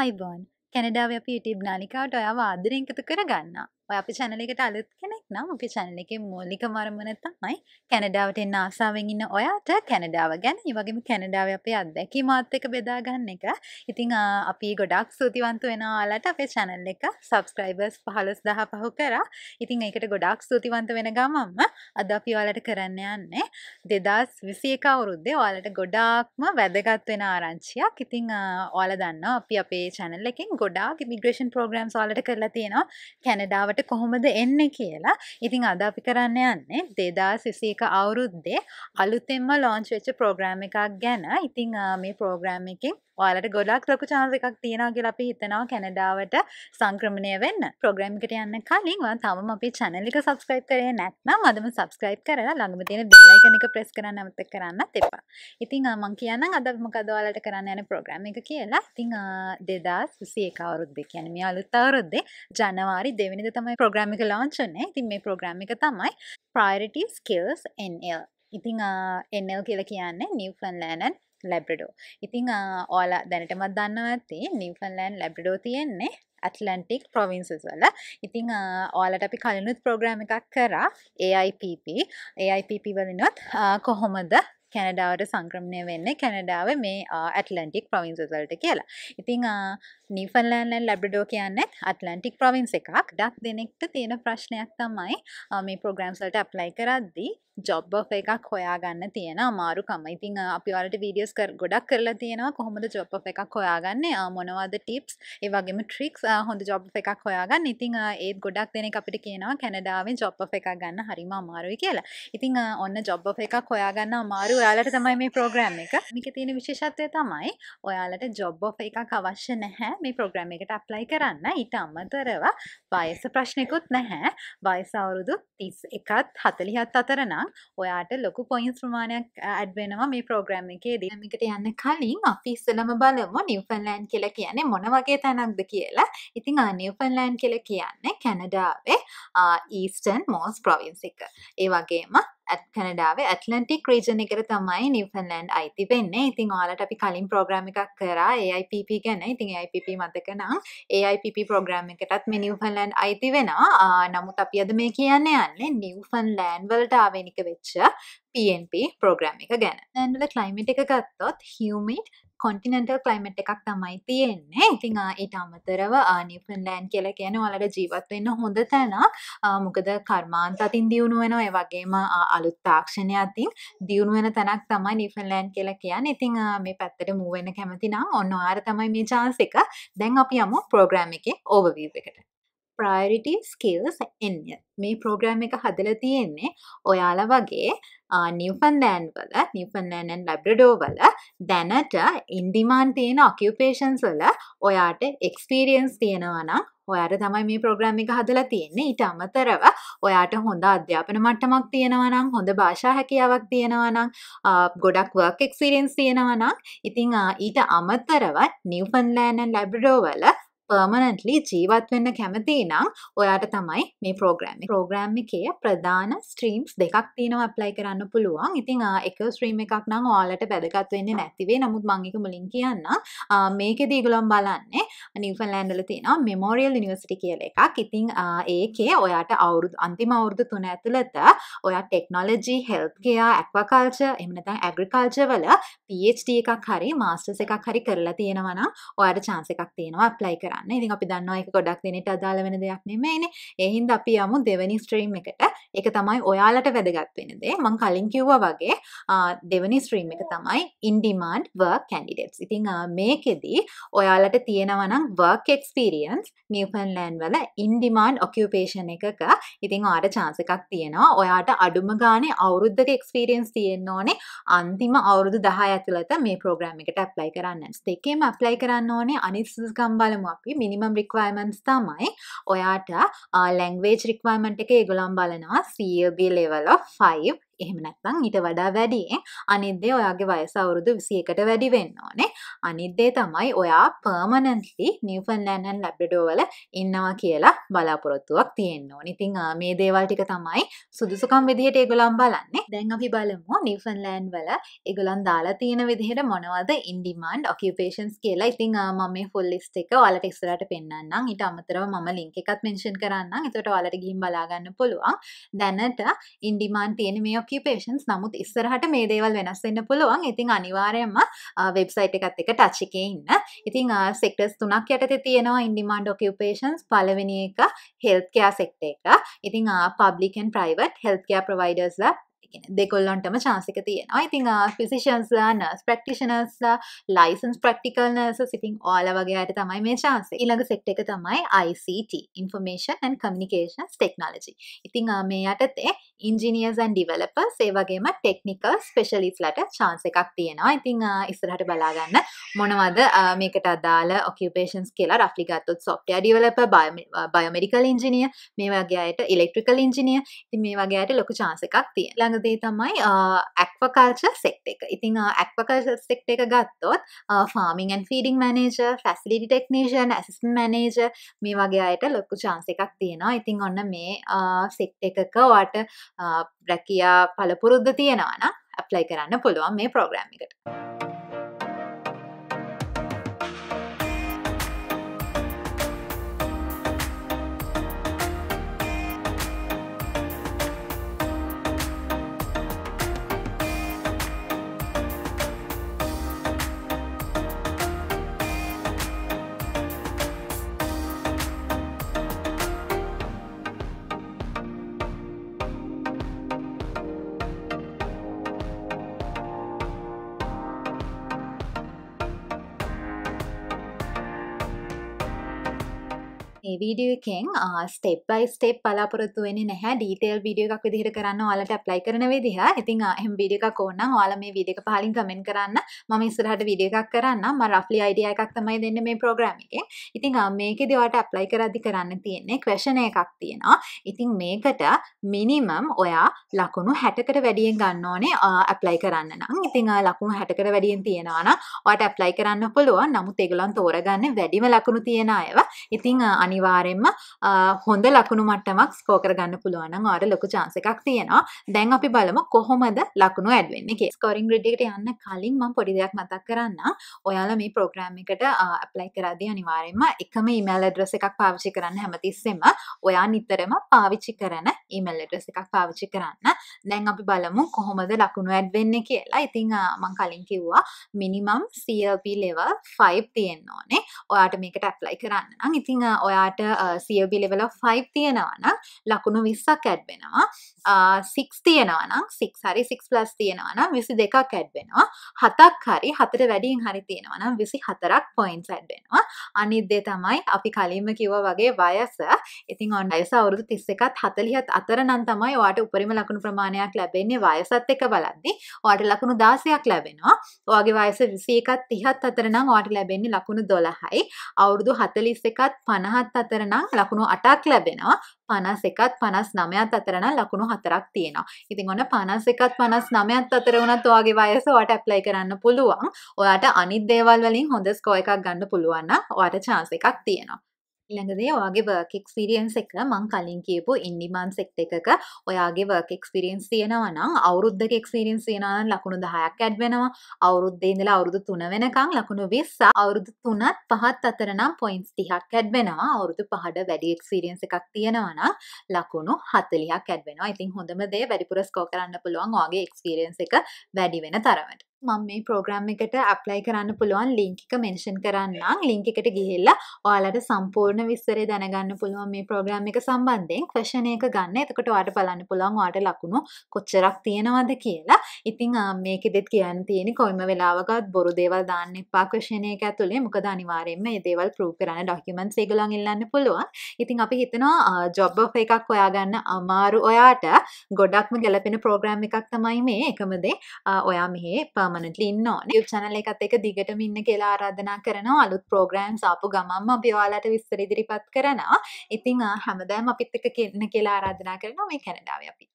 අයිබෝන් කැනඩාව අප ටබ් නාලිකාවට ඔයාව ආදරෙන් එකතු කරගන්න ඔය අපි චැනල එකට අලුත් කෙන නම් අපි චැනල එකේ මූලික මරමන තමයි කැනඩාවට එන්න ආසාාවෙන් ඉන්න ඔයාට කැනඩාව ගැන වගේම කැනඩාව අපේ අත්දැකි මාත්තක බෙදාගන්න එක ඉතිං අපි ගොඩක් සූතිවන්තු වෙනවාලට අපේ චැනල් එක සබස්ක්‍රයිබර්ස් පහලොස් දහ පහු කර ඉතිං එකට ගොඩක් සූතිවන්ත වෙන ගමම්ම අද අපි ඔලට කරන්න යන්නේ දෙදස් විසියකවුරුද්දේ ඔයාලට ගොඩාක්ම වැදගත් වෙන ආරංචියක් ඉතිං ඕල දන්න අපි අපේ චැනල් එකින් ගොඩාක් මිග්‍රේෂන් ප්‍රෝග්‍රම් සෝලට කරලා තියෙනවා කැනඩාවට කොහොමද එන්න කියලා ඉතින් අද අපි කරන්න යන්නේ දෙදා සිසේක අවුරුද්දේ අලුතෙන්ම ලෝන්ච් වෙච්ච ප්‍රෝග්‍රෑම් එකක් ගැන ඉතිං මේ ප්‍රෝග්‍රෑම් එකින් ඔයාලට ගොඩක් ලොකු චාන්ස එකක් තියෙනවා කියලා අපි හිතනවා කැනඩාවට සංක්‍රමණය වෙන්න. ප්‍රෝග්‍රෑම් එකට යන්න කලින් ඔයා තාමම අපේ channel එක subscribe කරේ නැත්නම් අදම subscribe කරලා ළඟම තියෙන bell icon එක press කරන්න අමතක කරන්නත් එපා. ඉතින් මම කියන්නම් අද මොකද ඔයාලට කරන්න යන ප්‍රෝග්‍රෑම් එක කියලා. ඉතින් 2021 අවුරුද්දේ කියන්නේ මේ අලුත් අවුරුද්දේ ජනවාරි 2 වෙනිදා තමයි ප්‍රෝග්‍රෑම් එක launch වෙන්නේ. ඉතින් මේ ප්‍රෝග්‍රම් එක තමයි ප්‍රයිරටි ස්කල්ස් එල් ඉතිං එන්නල් කියල කියන්නේ නිවෆන් ලෑනන් ලැබ්‍රඩෝ ඉතිං ඕල දැනටමත් දන්නවත්තේ නිවෆන්ලෑන් ලැබ්‍රඩෝ තියෙන්නේ ඇටලන්ටික් ප්‍රොවින්සස් වල ඉතිං ඕලට අපි කලනුත් ප්‍රෝග්‍රම එකක් කරා AIPP AIPP වලිනොත් කොහොමද කැනඩාවට සංක්‍රමණය වෙන්න කැනඩාව මේ ඇටලන්ටික් ප්‍රවින්ස් වලට කියලා. ඉතිං නිෆල්ලෑන් ලැබඩෝ කියන්නත් අටලන්ටික් ප්‍රවින්ස් එකක් ඩක් දෙනෙක්ට තියෙන ප්‍රශ්නයක් තමයි මේ ප්‍රෝග්‍රම්ස්ලට අප්ලයි කරද්දී ජොබ් එකක් හොයාගන්න තියෙන අමාරුකම ඉතිං අපිවලට වීඩියස් කර ගොඩක් කරලා තියෙනවා කොහොමද ජොබ් එකක් හොයාගන්න මොනවද ටිප්ස් ඒවගේම ට්‍රික්ස් හොඳ ජොබ් එකක් හොයාගන්න ඉතිං ඒත් ගොඩක් දෙනෙ අපිට කියනවා කැනඩාවෙන් ජොබ් එකක් ගන්න හරිම අමාරුයි කියලා ඉතිං ඔන්න ජොබ් එකක් හොයාගන්න අමාරු ඔයාලට තමයි මේ ප්‍රෝග්‍රම් එක මික තියෙන විශේෂත්වය තමයි ඔයාලට ජොබ් එකක් අවශ්‍ය නැහැ මේ ප්‍රෝග්‍රම් එකට අප්ලයි කරන්න ඊට අම්මතරව වයස ප්‍රශ්නයකුත් නැහැ වයස අවුරුදු තිස් එකත් හතලිහත් අතරනා ඔයාට ලොකු පොයින්ස් ප්‍රමාණයක් ඇඩ්වෙනවා මේ ප්‍රෝග්‍රම් එකේ දනමිකට යන්න කලින් අපි ඉස්සලම බලමු නිවෆන්ලෑන් කියල කියන්නේ මොන වගේ තැනක්ද කියලා ඉතිං නිවෆන්ලෑන් කියල කියන්නේ කැනඩාවේ ඊස්ටන් මෝස් ප්‍රවින්සික ඒ වගේම ඇත් කනඩාවේ ඇටලන්ටික් රීජන එකට තමයි නිවෆන්ලන්ඩ් අයිති වෙන්න ඉතින් ඔයාලට අපි කලින් ප්‍රෝග්‍රම එකක් කරා AIPP ගැන ඉතින් AIPP මතක නම් AIPP ප්‍රෝග්‍රම් එකටත් මේ නිවෆන්ලන්ඩ් අයිති වෙනවා නමුත් අපි අද මේ කියන්න යන්නේ නිවෆන්ලෑන්ඩ් වලට ආවෙනික වෙච්ච PNP ප්‍රෝග්‍රම් එක ගැන ඇන්ඩල ක්ලයිමට් එක ගත්තොත් හියමිට් කොන්ටිනටල් කලයිමට් එකක් තමයි තියෙන්නේ ඉතිං ඊට අමතරව නිපන්ලෑන් කියල කියන වලට ජීවත්වන්න හොඳ තැනක් මොකද කර්මාන්ත අතින් දියුණු වෙන වගේම අලුත් තාක්ෂණය අතින් දියුණු වෙන තැනක් තමයි නිෆන්ලෑන් කියල කියන්න ඉතිං මේ පැත්තට මුවෙන කැමතිනම් ඔන්න ආර තමයි මේ ජාන්සික දැන් අපි යමු ප්‍රෝග්‍රෑම් එක ඕවවීසකට ප්‍රයිරිටි ස්කල්ස් එන්ය මේ ප්‍රෝග්‍රම් එක හදල තියෙන්නේ ඔයාල වගේ නිවෆන්දෑන් වල නිවෆන්ෑනන් ලැබ්‍රඩෝ වල දැනට ඉන්ඩිමාන් තියෙන ඔකියුපේෂන්ස් වල ඔයාට එක්ස්පීරියන්ස් තියෙනවනම් ඔයාට තමයි මේ ප්‍රෝග්‍රම් එක හදලා තියෙන්නේ ඊට අමතරව ඔයාට හොඳ අධ්‍යාපන මට්ටමක් තියෙනවනම් හොඳ භාෂා හැකියාවක් තියෙනවනම් ගොඩක් වර්ක් එක්ස්පීරියන්ස් තියෙනවනම් ඉතිං ඊට අමතරව නිවෆන්ලෑනන් ලැබ්‍රඩෝ වල පර්මණන්ටලි ජීවත් වෙන්න කැමති නම් ඔයාට තමයි මේ පෝග්‍රෑම් පෝග්‍රෑම් එකේ ප්‍රධාන ස්ට්‍රීම්ස් දෙකක් තියෙනවා ප්ලයි කරන්න පුළුවන් ඉතින් එක ස්ත්‍රීම් එකක් නම් ඕලට වැදගත් වෙන්න නැතිවේ නමුත් මංගේක මුලින් කියන්න මේකෙදී ගුලම් බලන්නේ නිවලෑන්ඩල තියෙන මෙමෝරියල් නිවසිටි කියල එකක් ඉතිං ඒකේ ඔයාට අවුරුදු අන්තිම අවුරුදු තුන ඇතුළත ඔයා ටෙක්නොලජී හෙල්ප් කියයා ඇක්වකාල්ච එමනතන් ඇග්‍රිකල්ච වල පට එකක් හරි මාස්ටස එකක් හරි කරලා තියෙනවනම් ඔයාට චාන්ස එකක් තියෙනවා ප්ලයි කරන්න කරන්න ඉතින් අපි දන්නවා එක ගොඩක් දෙනට අදාළ වෙන දෙයක් නෙමෙයිනේ ඒ හින්දා අපි යමු දෙවෙනි ස්ට්‍රීම් එකට ඒක තමයි ඔයාලට වැදගත් වෙන දේ මම කලින් කිව්වා වගේ දෙවෙනි ස්ට්‍රීම් එක තමයි in demand work candidates ඉතින් මේකෙදී ඔයාලට තියෙනවා නම් work experience නිව්ෆන්ලෑන්ඩ් වල in demand occupation එකක ඉතින් ඔයාට chance එකක් තියෙනවා ඔයාට අඩුම ගානේ අවුරුද්දක experience තියෙන්න ඕනේ අන්තිම අවුරුදු 10 ඇතුළත මේ ප්‍රෝග්‍රෑම් එකට ඇප්ලයි කරන්න. දෙකේම ඇප්ලයි කරන්න ඕනේ අනිත් සුදුසුකම් බලමු අපි. අපි මිනිමම් රික්වයමන්ස් තමයි ඔයාට ලැංවේජ් රික්වයමට එක ඒගොලම් බලනවා සබ ලෙවල 5 එහෙම නැත්නම් ඊට වඩා වැඩියෙන් අනිත් දේ ඔයාගේ වයස අවුරුදු 21ට වැඩි වෙන්න ඕනේ. අනිත් දේ තමයි ඔයා පර්මනන්ට්ලි නිව්ෆන්ලෑන්ඩ් ඇන්ඩ් ලැබ්‍රඩෝර් වල ඉන්නවා කියලා බලාපොරොත්තුවක් තියෙන්න ඕනේ. ඉතින් මේ දේවල් ටික තමයි සුදුසුකම් විදිහට ඒගොල්ලන් බලන්නේ. දැන් අපි බලමු නිව්ෆන්ලෑන්ඩ් වල ඒගොල්ලන් දාලා තියෙන විදිහට මොනවද ඉන් ඩිමාන්ඩ් ඔකියුපේෂන්ස් කියලා. ඉතින් මම මේ ෆුල් ලිස්ට් එක ඔයාලට ඉස්සරහට පෙන්නන්නම්. ඊට අමතරව මම ලින්ක් එකත් මෙන්ෂන් කරන්නම්. එතකොට ඔයාලට ගිහින් බලාගන්න පුළුවන්. දැනට ඉන් ඩිමාන්ඩ් තියෙන මේ ඔක්කිපේෂන්ස් නමුත් ඉස්සරහට මේ දේවල් වෙනස්වෙන්න පුළුවන් ඉතින් අනිවාරයම වෙබ්සයිට් එකත් එක ටච්චික ඉන්න ඉතිං සෙක්ටස් තුනක් යටත තියෙනවා ඉන්ඩිමන්ඩ ඔකපේෂන්ස් පලවෙනි එක හෙල්කයා සෙක්ට එක ඉතිං පබ්ලිකන් ප්‍රයිවට් හෙල්කයා ප්‍රවයිඩර්ස්ලා දෙකොල්ලොන්ටම චාන්සික තියෙනවා ඉතිං ෆිසිෂන්ස්ලා නර්ස් ප්‍රක්ටිෂනස්ලා ලයිසන්ස් ප්‍රක්ටිකල් නර්ස සිතින් ඕල වගේයට තමයි මේ චාන්ස ඉළඟ සෙට් එක තමයි ICT information and communications technology ඉතිං මේ යටතේ ඉන්ජිනියර්සන් ඩිවලප සේවගේම ටෙක්නිකල් ස්පෙශලිස්ලට චාන්ස එකක් තියෙනවා ඉතිං ඉස්සරහට බලාගන්න මොනවද මේකට අදාල ඔකපේෂන්ස් කියලා රෆ්ලිගත්තුත් සොප්ටය ඩිවලප බයමඩිකල් ඉංජිනිය මේ වගේයට ඉලෙක්ට්‍රිකල් ඉංජිනිය ති මේ වගේයට ලොක චාන්සකක් තිය ළඟ දේ තමයි ඇක්වකල්ච සෙක්ට එක ඉතිං ඇක්වකල්ච සෙක්ට එක ගත්තොත් farming feeding manager facility technician ඇසිස් මනේජ මේ වගේ අයට ලොක්කු චාන්ස එකක් තියෙනවා ඉතිං ඔන්න මේ සෙක්ට එකක වට රැකයා පලපුරුද්ධ තියෙනවාන ඇප්ලයි කරන්න පුළුවන් මේ ප්‍රෝග්‍රම්මිකට. මේ වීඩිය එකෙන් ස්ටෙප් බයි ස්ටෙප් පලාපොරොත්තු වෙන්නේ නැහැ ඩීටේල් වීඩියෝ එකක් විදිහට කරන්න ඔයාලට ඇප්ලයි කරන විදිහ. ඉතින් එහෙම වීඩියෝ එකක් ඕන නම් ඔයාලා මේ වීඩියෝ එක පහලින් කමෙන්ට් කරන්න. මම ඉස්සරහට වීඩියෝ එකක් කරන්නම්. මම රෆ්ලි අයිඩියා එකක් තමයි දෙන්නේ මේ ප්‍රෝග්‍රෑම් එකෙන්. ඉතින් මේකෙදි ඔයාලට ඇප්ලයි කරද්දි කරන්න තියෙන්නේ ක්වෙස්චන් එකක් තියෙනවා. ඉතින් මේකට මිනිමම් ඔයා ලකුණු 60කට වැඩියෙන් ගන්න ඕනේ ඇප්ලයි කරන්න නම්. ඉතින් ලකුණු 60කට වැඩියෙන් තියෙනවා නම් ඔයාට ඇප්ලයි කරන්න පුළුවන්. නමුත් ඒගොල්ලන් තෝරගන්නේ වැඩිම ලකුණු තියෙන අයව. ඉතින් අනි අනිවාරෙන්ම හොඳ ලකුණු මට්ටමක් ස්කෝකර ගන්න පුළුවන්නම් ආර ලොකු චාන්ස එකක් තියෙනවා දැන් අපි බලම කොහොමද ලකුණු ඇඩවෙන්න එක ස්කොරින් ග්‍රඩ්ඩිකට යන්න කලින් ම පොඩි දෙයක් මතක් කරන්න ඔයාල මේ ප්‍රෝග්‍රෑම් එකට අප්ලයි කරදී අනිවාරෙන්ම එකම ඉමල් ඇඩ්‍රස එකක් පාවිච්චි කරන්න හැමතිස්සෙම ඔයා නිතරම පාවිච්චි කරන ඊමල් ඩස් එකක් පාවිච්චි කරන්න දැන් අපි බලමු කොහොමද ලකුණු ඇඩ් වෙන්න කියලා ඉතිං මං කලින් කිව්වා මිනිමම් සල්ප ලෙව ෆයිප් තියෙන්න්න ඕනේ ඔයාට මේකට ඇප්ලයි කරන්න ඉතිං ඔයාට සල්ප ලෙවල ෆයිප් තියෙනවන ලකුණු විස්සක් ඇඩ් වෙනවා සික්ස් තියෙනවානම් සික් හරි සික් ප්ලස් තියෙනවානම් විසි දෙකක් ඇඩ්වෙනවා හතක් හරි හතර වැඩින් හරි තියෙනවනම් විසි හතරක් පොයින්ස් ඇඩ්වෙනවා අනිද්දේ තමයි අපි කලින්ම කිව වගේ වයස ඉතින් ඔන් අයස අවුරුදු තිස්ස එකත් හතලිහත් අතර නම් තමයි වාට උපරිම ලකුණු ප්‍රමාණයක් ලැබෙන්නේ වයසත් එක බලද්දි වාට ලකුණු දාසයක් ලැබෙනවා ඔයාගේ වයස විසීකත් තිහත් අතර නම් වාට ලැබෙන්නේ ලකුණු දොළහයි අවුරුදු හතලිස් එකත් පණහත් අතර නම් ලකුණු අටක් ලැබෙනවා පනස් එකත් පනස් නමයත් අතරන ලකුණු හතරක් තියෙනවා ඉතින් ඔන්න පනස් එකත් පනස් නමයත් අතර වුණත් ඔයාගේ වයස ඔයාට ඇප්ලයි කරන්න පුළුවන් ඔයාට අනිත් දේවල් වලින් හොඳ ස්කෝ එකක් ගන්න පුළුවන් නම් ඔයාට chance එකක් තියෙනවා ළඟදී ඔයාගේ වර්ක් එක්ස්පිරියන්ස් එක මං කලින් කියපු ඉන්ඩිමාන් සෙක්ට එකක ඔයාගේ වර්ක් එක්ස්පිරියන්ස් තියෙනවනම් අවුරුද්ධක එක්ස්පිරියන්ස් තියෙනවනම් ලකුණු 10ක් ඇඩ් වෙනවා අවුරුද්දේ ඉඳලා අවුරුදු 3 වෙනකන් ලකුණු 20 අවුරුදු 3ත් 5ත් අතර නම් පොයින්ට්ස් 30ක් ඇඩ් වෙනවා අවුරුදු 5ට වැඩි එක්ස්පිරියන්ස් එකක් තියෙනවනම් ලකුණු 40ක් ඇඩ් වෙනවා ඉතින් හොඳම දේ වැඩිපුර ස්කෝර් කරන්න පුළුවන් ඔයාගේ එක්ස්පිරියන්ස් එක වැඩි වෙන තරමට මම මේ ප්‍රෝග්‍රම් එකට ඇප්ලයි කරන්න පුළුවන් ලිංකික මෙන්ෂන් කරන්නම් ලිංක එකට ගිහිල්ලා ඔයාලට සම්පූර්ණ විස්තරේ දැනගන්න පුළුවන් මේ ප්‍රෝග්‍රම් එක සම්බන්ධයෙන් ක්වෂණ එක ගන්න එතකොට ඔයාට බලන්න පුළුවන් ඔයාට ලකුණු කොච්චරක් තියෙනවද කියලා ඉතින් මේකෙදෙත් කියන්න තියෙන කොයිම වෙලාවකත් බොරු දේවල් දාන්න එපා ක්වෂණ එක ඇතුලේ මොකද අනිවාර්යයෙන්ම මේ දේවල් ප්‍රූව් කරන්න ඩොකියුමන්ට්ස් ඒගොල්ලන් ඉල්ලන්න පුළුවන් ඉතින් අපි හිතනවා ජොබ් ඔෆර් එකක් හොයාගන්න අමාරු ඔයාට ගොඩක්ම ගැලපෙන ප්‍රෝග්‍රෑම් එකක් තමයි මේ එකම දේ ඔයා මෙහි පර්ම පමණටලි ඉන්න නියුප් චනල එකත් එක දිගටම ඉන්න කියලා ආරාධනා කරන අලුත් ප්‍රෝග්‍රෑම් සාපු ගමම් අපි ඔයාලට විස්තර ඉදිරිපත් කරනවා ඉතිං හැමදෑම අපිත් එක කියන්න කියලා ආරාධනා කරනවා මේ කැනඩාව අපි